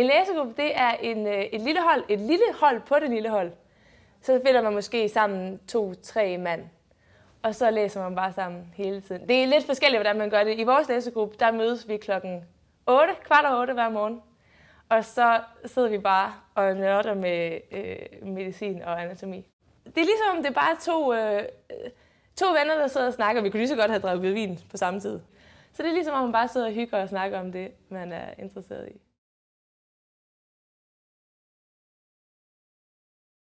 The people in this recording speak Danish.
En læsegruppe, det er en, øh, et lille hold, et lille hold på det lille hold. Så finder man måske sammen to-tre mand, og så læser man bare sammen hele tiden. Det er lidt forskelligt, hvordan man gør det. I vores læsegruppe, der mødes vi klokken 8, kvart over 8 hver morgen. Og så sidder vi bare og nørder med øh, medicin og anatomi. Det er ligesom, det er bare to, øh, to venner, der sidder og snakker. Vi kunne lige så godt have drukket vin på samme tid. Så det er ligesom, at man bare sidder og hygger og snakker om det, man er interesseret i.